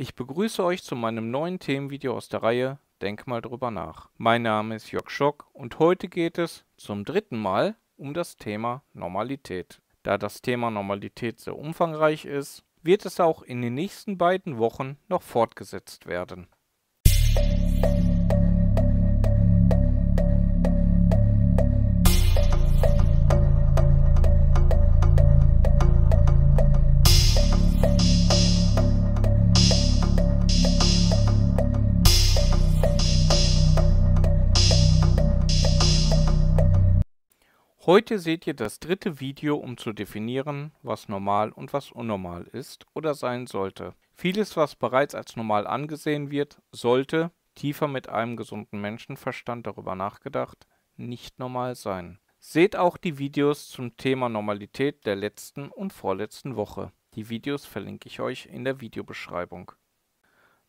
Ich begrüße euch zu meinem neuen Themenvideo aus der Reihe Denk mal drüber nach. Mein Name ist Jörg Schock und heute geht es zum dritten Mal um das Thema Normalität. Da das Thema Normalität sehr umfangreich ist, wird es auch in den nächsten beiden Wochen noch fortgesetzt werden. Heute seht ihr das dritte Video, um zu definieren, was normal und was unnormal ist oder sein sollte. Vieles, was bereits als normal angesehen wird, sollte, tiefer mit einem gesunden Menschenverstand darüber nachgedacht, nicht normal sein. Seht auch die Videos zum Thema Normalität der letzten und vorletzten Woche. Die Videos verlinke ich euch in der Videobeschreibung.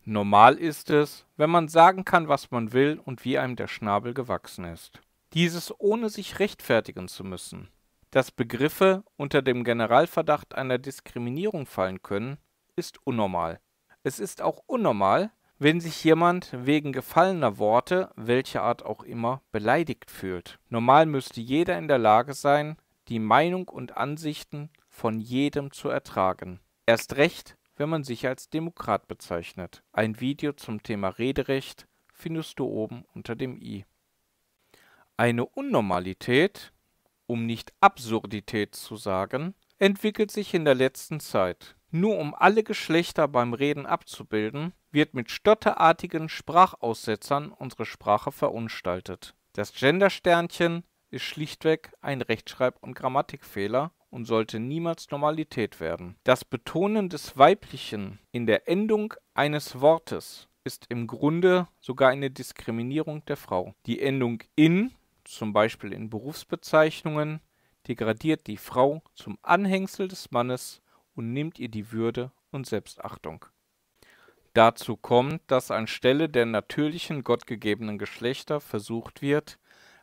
Normal ist es, wenn man sagen kann, was man will und wie einem der Schnabel gewachsen ist. Dieses ohne sich rechtfertigen zu müssen. Dass Begriffe unter dem Generalverdacht einer Diskriminierung fallen können, ist unnormal. Es ist auch unnormal, wenn sich jemand wegen gefallener Worte, welcher Art auch immer, beleidigt fühlt. Normal müsste jeder in der Lage sein, die Meinung und Ansichten von jedem zu ertragen. Erst recht, wenn man sich als Demokrat bezeichnet. Ein Video zum Thema Rederecht findest du oben unter dem i. Eine Unnormalität, um nicht Absurdität zu sagen, entwickelt sich in der letzten Zeit. Nur um alle Geschlechter beim Reden abzubilden, wird mit stotterartigen Sprachaussetzern unsere Sprache verunstaltet. Das Gendersternchen ist schlichtweg ein Rechtschreib- und Grammatikfehler und sollte niemals Normalität werden. Das Betonen des Weiblichen in der Endung eines Wortes ist im Grunde sogar eine Diskriminierung der Frau. Die Endung in zum Beispiel in Berufsbezeichnungen, degradiert die Frau zum Anhängsel des Mannes und nimmt ihr die Würde und Selbstachtung. Dazu kommt, dass anstelle der natürlichen gottgegebenen Geschlechter versucht wird,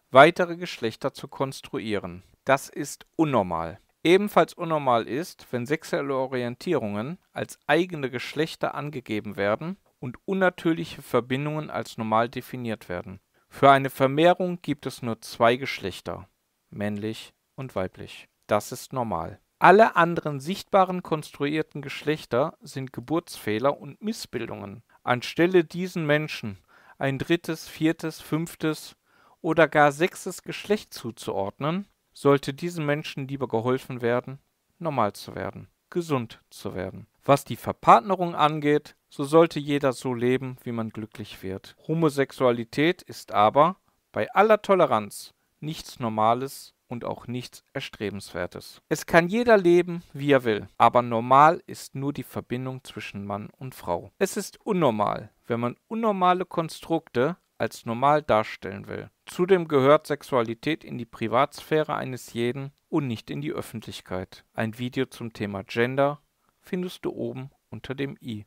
weitere Geschlechter zu konstruieren. Das ist unnormal. Ebenfalls unnormal ist, wenn sexuelle Orientierungen als eigene Geschlechter angegeben werden und unnatürliche Verbindungen als normal definiert werden. Für eine Vermehrung gibt es nur zwei Geschlechter, männlich und weiblich. Das ist normal. Alle anderen sichtbaren konstruierten Geschlechter sind Geburtsfehler und Missbildungen. Anstelle diesen Menschen ein drittes, viertes, fünftes oder gar sechstes Geschlecht zuzuordnen, sollte diesen Menschen lieber geholfen werden, normal zu werden, gesund zu werden. Was die Verpartnerung angeht, so sollte jeder so leben, wie man glücklich wird. Homosexualität ist aber, bei aller Toleranz, nichts Normales und auch nichts Erstrebenswertes. Es kann jeder leben, wie er will, aber normal ist nur die Verbindung zwischen Mann und Frau. Es ist unnormal, wenn man unnormale Konstrukte als normal darstellen will. Zudem gehört Sexualität in die Privatsphäre eines jeden und nicht in die Öffentlichkeit. Ein Video zum Thema Gender findest du oben unter dem i.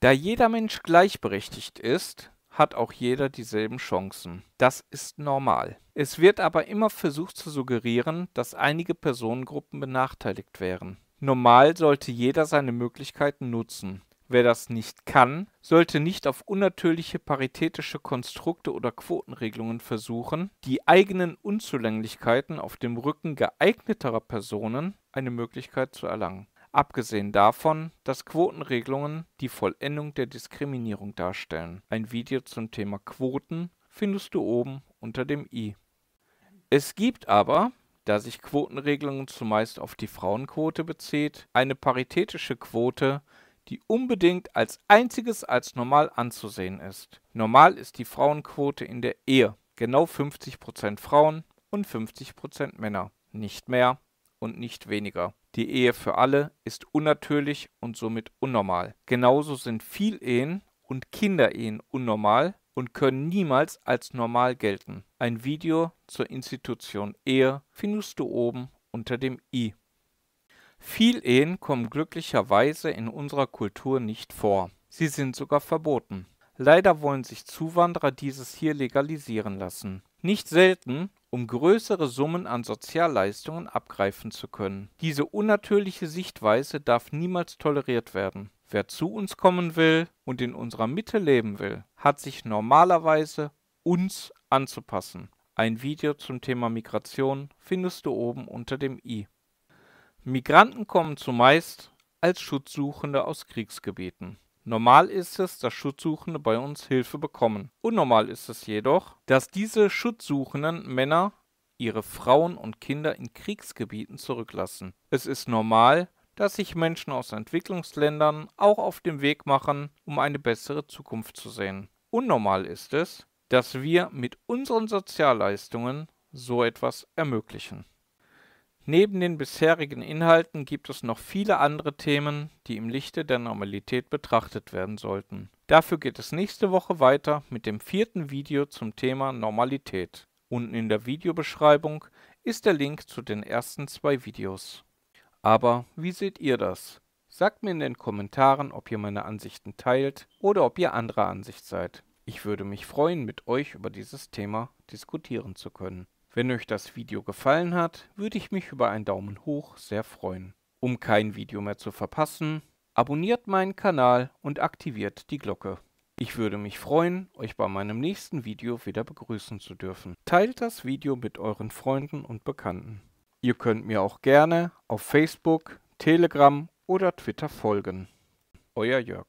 Da jeder Mensch gleichberechtigt ist, hat auch jeder dieselben Chancen. Das ist normal. Es wird aber immer versucht zu suggerieren, dass einige Personengruppen benachteiligt wären. Normal sollte jeder seine Möglichkeiten nutzen. Wer das nicht kann, sollte nicht auf unnatürliche paritätische Konstrukte oder Quotenregelungen versuchen, die eigenen Unzulänglichkeiten auf dem Rücken geeigneterer Personen eine Möglichkeit zu erlangen abgesehen davon, dass Quotenregelungen die Vollendung der Diskriminierung darstellen. Ein Video zum Thema Quoten findest du oben unter dem i. Es gibt aber, da sich Quotenregelungen zumeist auf die Frauenquote bezieht, eine paritätische Quote, die unbedingt als einziges als normal anzusehen ist. Normal ist die Frauenquote in der Ehe, genau 50% Frauen und 50% Männer, nicht mehr und nicht weniger. Die Ehe für alle ist unnatürlich und somit unnormal. Genauso sind Vielehen und Kinderehen unnormal und können niemals als normal gelten. Ein Video zur Institution Ehe findest du oben unter dem i. Vielehen kommen glücklicherweise in unserer Kultur nicht vor. Sie sind sogar verboten. Leider wollen sich Zuwanderer dieses hier legalisieren lassen. Nicht selten um größere Summen an Sozialleistungen abgreifen zu können. Diese unnatürliche Sichtweise darf niemals toleriert werden. Wer zu uns kommen will und in unserer Mitte leben will, hat sich normalerweise uns anzupassen. Ein Video zum Thema Migration findest du oben unter dem i. Migranten kommen zumeist als Schutzsuchende aus Kriegsgebieten. Normal ist es, dass Schutzsuchende bei uns Hilfe bekommen. Unnormal ist es jedoch, dass diese Schutzsuchenden Männer ihre Frauen und Kinder in Kriegsgebieten zurücklassen. Es ist normal, dass sich Menschen aus Entwicklungsländern auch auf den Weg machen, um eine bessere Zukunft zu sehen. Unnormal ist es, dass wir mit unseren Sozialleistungen so etwas ermöglichen. Neben den bisherigen Inhalten gibt es noch viele andere Themen, die im Lichte der Normalität betrachtet werden sollten. Dafür geht es nächste Woche weiter mit dem vierten Video zum Thema Normalität. Unten in der Videobeschreibung ist der Link zu den ersten zwei Videos. Aber wie seht ihr das? Sagt mir in den Kommentaren, ob ihr meine Ansichten teilt oder ob ihr anderer Ansicht seid. Ich würde mich freuen, mit euch über dieses Thema diskutieren zu können. Wenn euch das Video gefallen hat, würde ich mich über einen Daumen hoch sehr freuen. Um kein Video mehr zu verpassen, abonniert meinen Kanal und aktiviert die Glocke. Ich würde mich freuen, euch bei meinem nächsten Video wieder begrüßen zu dürfen. Teilt das Video mit euren Freunden und Bekannten. Ihr könnt mir auch gerne auf Facebook, Telegram oder Twitter folgen. Euer Jörg.